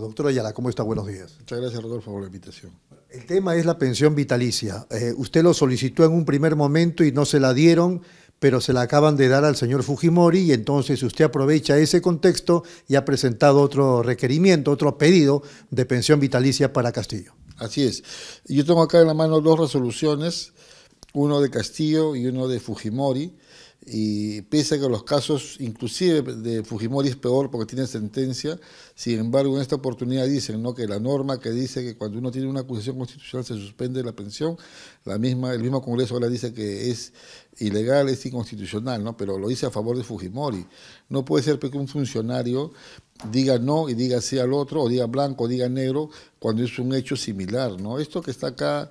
Doctor Ayala, ¿cómo está? Buenos días. Muchas gracias, Rodolfo, por la invitación. El tema es la pensión vitalicia. Eh, usted lo solicitó en un primer momento y no se la dieron, pero se la acaban de dar al señor Fujimori y entonces usted aprovecha ese contexto y ha presentado otro requerimiento, otro pedido de pensión vitalicia para Castillo. Así es. Yo tengo acá en la mano dos resoluciones, uno de Castillo y uno de Fujimori y pese a que los casos inclusive de Fujimori es peor porque tiene sentencia, sin embargo en esta oportunidad dicen ¿no? que la norma que dice que cuando uno tiene una acusación constitucional se suspende la pensión, la misma, el mismo Congreso ahora dice que es ilegal, es inconstitucional, ¿no? pero lo dice a favor de Fujimori. No puede ser que un funcionario diga no y diga sí al otro, o diga blanco, o diga negro, cuando es un hecho similar. ¿no? Esto que está acá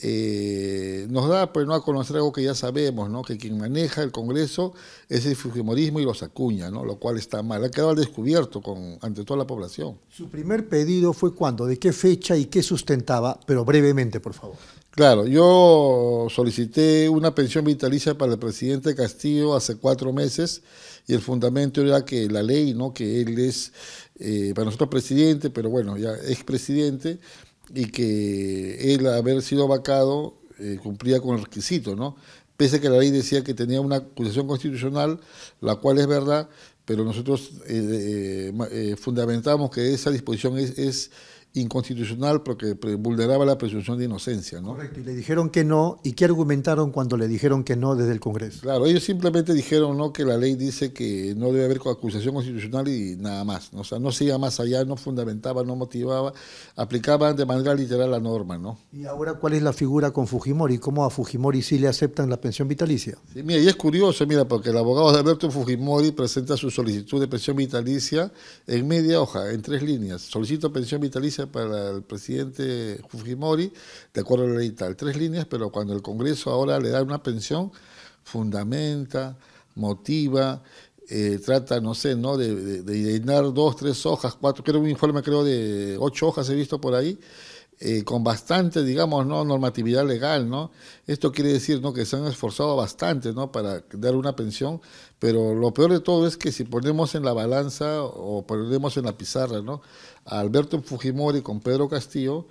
eh, nos da pues, ¿no? a conocer algo que ya sabemos, ¿no? que quien maneja el Congreso es el fujimorismo y los acuña, ¿no? lo cual está mal. Ha quedado al descubierto con, ante toda la población. Su primer pedido fue cuándo, de qué fecha y qué sustentaba, pero brevemente, por favor. Claro, yo solicité una pensión vitalicia para el presidente Castillo hace cuatro meses y el fundamento era que la ley, ¿no? que él es eh, para nosotros presidente, pero bueno, ya expresidente, presidente y que él, haber sido vacado, eh, cumplía con el requisito, ¿no? Pese a que la ley decía que tenía una acusación constitucional, la cual es verdad, pero nosotros eh, eh, fundamentamos que esa disposición es inconstitucional porque vulneraba la presunción de inocencia. ¿no? Correcto, y le dijeron que no, ¿y qué argumentaron cuando le dijeron que no desde el Congreso? Claro, ellos simplemente dijeron no que la ley dice que no debe haber acusación constitucional y nada más, o sea, no se iba más allá, no fundamentaba, no motivaba, aplicaban de manera literal la norma. ¿no? ¿Y ahora cuál es la figura con Fujimori? ¿Cómo a Fujimori sí le aceptan la pensión vitalicia? mira, y es curioso, mira, porque el abogado de Alberto Fujimori presenta su solicitud de pensión vitalicia en media hoja, en tres líneas. Solicito pensión vitalicia para el presidente Fujimori, de acuerdo a la ley tal, tres líneas, pero cuando el Congreso ahora le da una pensión, fundamenta, motiva, eh, trata, no sé, ¿no? De, de, de, llenar dos, tres hojas, cuatro, creo un informe, creo, de ocho hojas he visto por ahí, eh, con bastante, digamos, ¿no? normatividad legal, ¿no? Esto quiere decir, ¿no? Que se han esforzado bastante, ¿no? Para dar una pensión, pero lo peor de todo es que si ponemos en la balanza o ponemos en la pizarra, ¿no? A Alberto Fujimori con Pedro Castillo,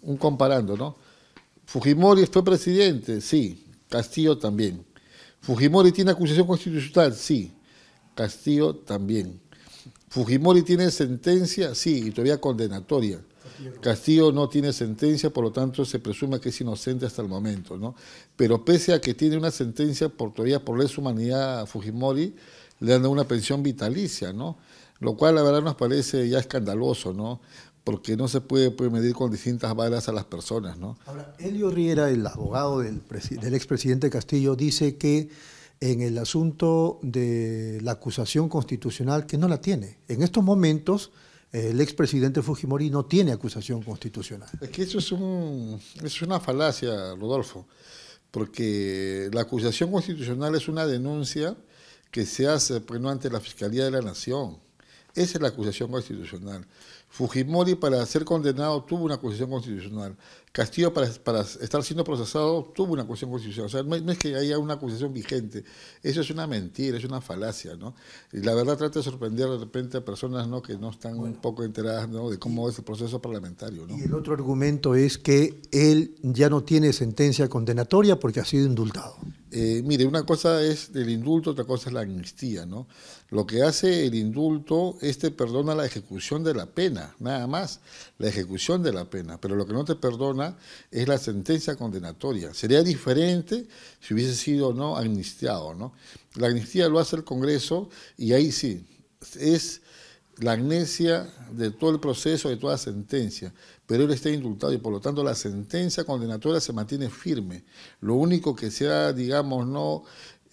un comparando, ¿no? Fujimori fue presidente, sí, Castillo también. Fujimori tiene acusación constitucional, sí, Castillo también. Fujimori tiene sentencia, sí, y todavía condenatoria. Castillo no tiene sentencia, por lo tanto se presume que es inocente hasta el momento, Pero pese a que tiene una sentencia por todavía por lesa humanidad a Fujimori, le dan una pensión vitalicia, Lo cual la verdad nos parece ya escandaloso, Porque no se puede, medir con distintas balas a las personas, ¿no? Ahora, Elio Riera, el abogado del, del expresidente Castillo, dice que en el asunto de la acusación constitucional, que no la tiene. En estos momentos el expresidente Fujimori no tiene acusación constitucional. Es que eso es, es una falacia, Rodolfo, porque la acusación constitucional es una denuncia que se hace pues, ante la Fiscalía de la Nación. Esa es la acusación constitucional. Fujimori para ser condenado tuvo una acusación constitucional. Castillo para, para, estar siendo procesado tuvo una acusación constitucional. O sea, no, es que haya una acusación vigente. Eso es una mentira, es una falacia, ¿no? Y la verdad trata de sorprender de repente a personas ¿no? que no están un poco enteradas ¿no? de cómo es el proceso parlamentario. Y el otro argumento es que él ya no tiene sentencia condenatoria porque ha sido indultado. Eh, mire, una cosa es el indulto, otra cosa es la amnistía, ¿no? Lo que hace el indulto es que perdona la ejecución de la pena nada más, la ejecución de la pena, pero lo que no te perdona es la sentencia condenatoria. Sería diferente si hubiese sido no amnistiado, ¿no? La amnistía lo hace el Congreso y ahí sí, es la amnesia de todo el proceso, de toda sentencia, pero él está indultado y por lo tanto la sentencia condenatoria se mantiene firme. Lo único que sea digamos, no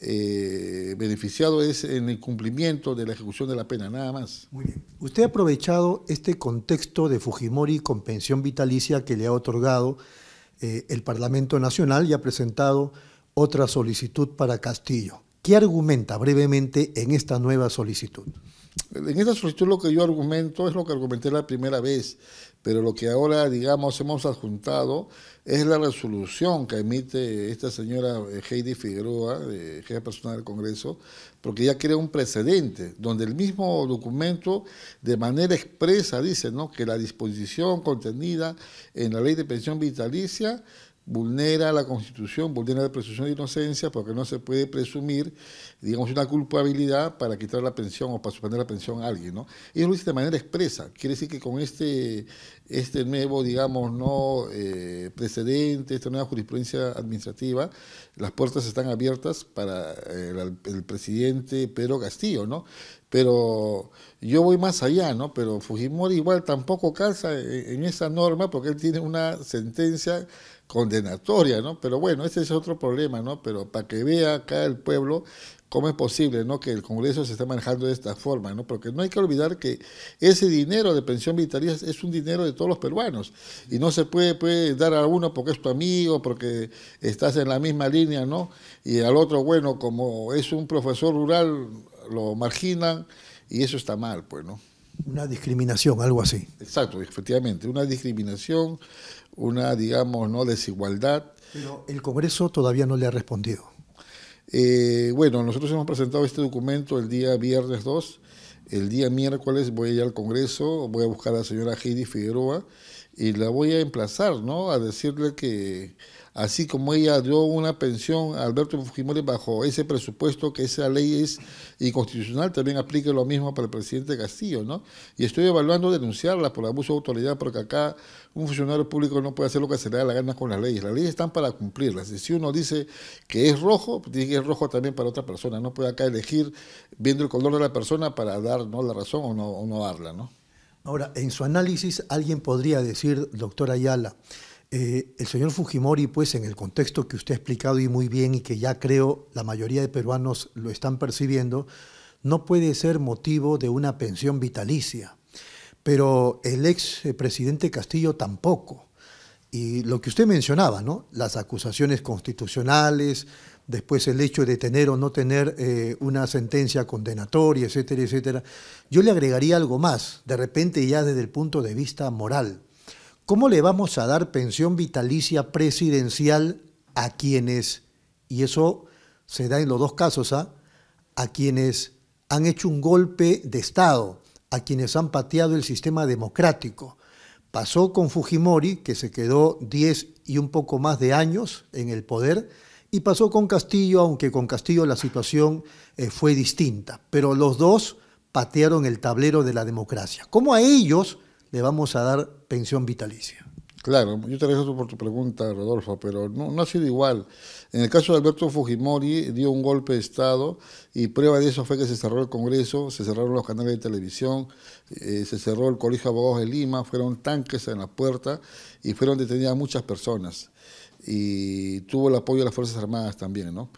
eh, beneficiado es en el cumplimiento de la ejecución de la pena, nada más. Muy bien. Usted ha aprovechado este contexto de Fujimori con pensión vitalicia que le ha otorgado eh, el Parlamento Nacional y ha presentado otra solicitud para Castillo. ¿Qué argumenta brevemente en esta nueva solicitud? En esta solicitud lo que yo argumento es lo que argumenté la primera vez, pero lo que ahora, digamos, hemos adjuntado es la resolución que emite esta señora eh, Heidi Figueroa, jefa personal del Congreso, porque ella crea un precedente, donde el mismo documento de manera expresa dice ¿no? que la disposición contenida en la ley de pensión vitalicia vulnera la Constitución, vulnera la presunción de inocencia porque no se puede presumir, digamos, una culpabilidad para quitar la pensión o para suspender la pensión a alguien, ¿no? Y lo dice de manera expresa. Quiere decir que con este, este nuevo, digamos, no eh, precedente, esta nueva jurisprudencia administrativa, las puertas están abiertas para eh, el, presidente Pedro Castillo, ¿no? pero yo voy más allá, ¿no? Pero Fujimori igual tampoco calza en, esa norma porque él tiene una sentencia condenatoria, ¿no? Pero bueno, ese es otro problema, ¿no? Pero para que vea acá el pueblo cómo es posible, ¿no? Que el Congreso se está manejando de esta forma, ¿no? Porque no hay que olvidar que ese dinero de pensión vitalicia es un dinero de todos los peruanos y no se puede, puede dar a uno porque es tu amigo, porque estás en la misma línea, ¿no? Y al otro, bueno, como es un profesor rural, lo marginan y eso está mal, pues, ¿no? Una discriminación, algo así. Exacto, efectivamente, una discriminación, una, digamos, no desigualdad. Pero el Congreso todavía no le ha respondido. Eh, bueno, nosotros hemos presentado este documento el día viernes 2. El día miércoles voy a ir al Congreso, voy a buscar a la señora Heidi Figueroa y la voy a emplazar, ¿no? A decirle que así como ella dio una pensión a Alberto Fujimori bajo ese presupuesto que esa ley es inconstitucional, también aplique lo mismo para el presidente Castillo, ¿no? Y estoy evaluando denunciarla por abuso de autoridad, porque acá un funcionario público no puede hacer lo que se le da la gana con las leyes. Las leyes están para cumplirlas. Y si uno dice que es rojo, dice que es rojo también para otra persona. No puede acá elegir viendo el color de la persona para dar la razón o no, no darla, ¿no? Ahora, en su análisis, alguien podría decir, doctor Ayala, eh, el señor Fujimori, pues en el contexto que usted ha explicado y muy bien y que ya creo la mayoría de peruanos lo están percibiendo, no puede ser motivo de una pensión vitalicia. Pero el ex eh, presidente Castillo tampoco. Y lo que usted mencionaba, ¿no? Las acusaciones constitucionales, después el hecho de tener o no tener eh, una sentencia condenatoria, etcétera, etcétera. Yo le agregaría algo más, de repente ya desde el punto de vista moral. ¿Cómo le vamos a dar pensión vitalicia presidencial a quienes, y eso se da en los dos casos, ¿ah? a quienes han hecho un golpe de Estado, a quienes han pateado el sistema democrático? Pasó con Fujimori, que se quedó 10 y un poco más de años en el poder, y pasó con Castillo, aunque con Castillo la situación eh, fue distinta, pero los dos patearon el tablero de la democracia. ¿Cómo a ellos le vamos a dar pensión vitalicia. Claro, yo te agradezco por tu pregunta, Rodolfo, pero no, ha sido igual. En el caso de Alberto Fujimori, dio un golpe de Estado y prueba de eso fue que se cerró el Congreso, se cerraron los canales de televisión, eh, se cerró el Colegio de Abogados de Lima, fueron tanques en la puerta y fueron detenidas muchas personas. Y tuvo el apoyo de las Fuerzas Armadas también, ¿no?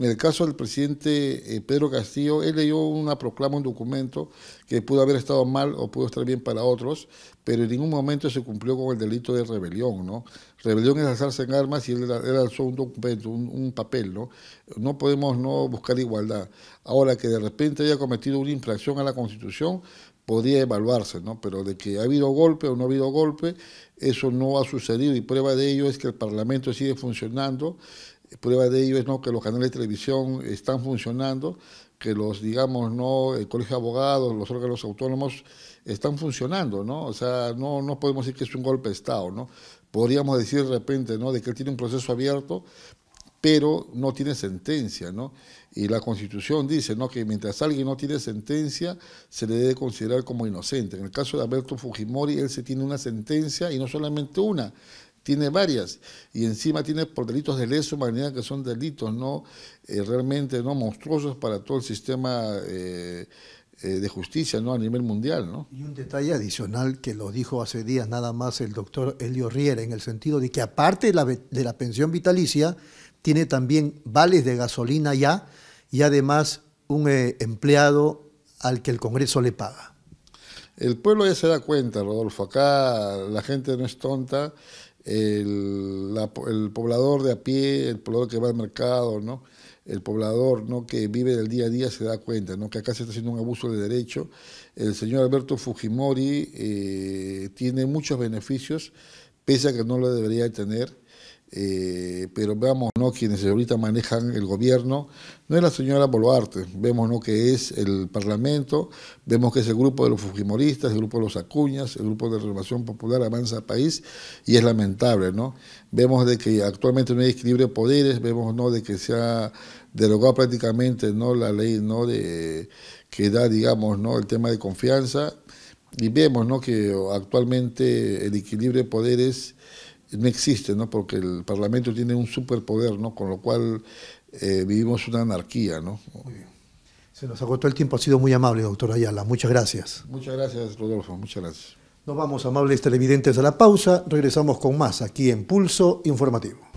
En el caso del presidente eh, Pedro Castillo, él leyó una proclama, un documento que pudo haber estado mal o pudo estar bien para otros, pero en ningún momento se cumplió con el delito de rebelión, ¿no? Rebelión es alzarse en armas y él, alzó un documento, un, papel, ¿no? No podemos no buscar igualdad. Ahora que de repente haya cometido una infracción a la Constitución, podría evaluarse, Pero de que ha habido golpe o no ha habido golpe, eso no ha sucedido y prueba de ello es que el Parlamento sigue funcionando Prueba de ello es ¿no? que los canales de televisión están funcionando, que los, digamos, ¿no? el Colegio de Abogados, los órganos autónomos están funcionando, ¿no? O sea, no, no podemos decir que es un golpe de Estado, ¿no? Podríamos decir de repente, ¿no?, de que él tiene un proceso abierto, pero no tiene sentencia, ¿no? Y la Constitución dice, ¿no?, que mientras alguien no tiene sentencia, se le debe considerar como inocente. En el caso de Alberto Fujimori, él se tiene una sentencia, y no solamente una, tiene varias y encima tiene por delitos de lesa humanidad que son delitos no eh, realmente no monstruosos para todo el sistema eh, eh, de justicia no a nivel mundial y un detalle adicional que lo dijo hace días nada más el doctor Elio Riera en el sentido de que aparte de la, de la pensión vitalicia tiene también vales de gasolina ya y además un empleado al que el Congreso le paga. El pueblo ya se da cuenta, Rodolfo. Acá la gente no es tonta el, el, poblador de a pie, el poblador que va al mercado, ¿no? el poblador ¿no? que vive del día a día se da cuenta ¿no? que acá se está haciendo un abuso de derecho. El señor Alberto Fujimori eh, tiene muchos beneficios, pese a que no lo debería tener. Eh, pero veamos ¿no? quienes ahorita manejan el gobierno, no es la señora Boluarte, vemos ¿no? que es el Parlamento, vemos que es el grupo de los Fujimoristas, el grupo de los Acuñas, el grupo de Renovación Popular Avanza País, y es lamentable, ¿no? Vemos de que actualmente no hay equilibrio de poderes, vemos ¿no? de que se ha derogado prácticamente ¿no? la ley ¿no? de, que da, digamos, ¿no? el tema de confianza, y vemos ¿no? que actualmente el equilibrio de poderes no existe, ¿no? Porque el Parlamento tiene un superpoder, ¿no? Con lo cual eh, vivimos una anarquía, ¿no? Se nos agotó el tiempo, ha sido muy amable, doctor Ayala. Muchas gracias. Muchas gracias, Rodolfo. Muchas gracias. Nos vamos, amables televidentes, a la pausa. Regresamos con más aquí en Pulso Informativo.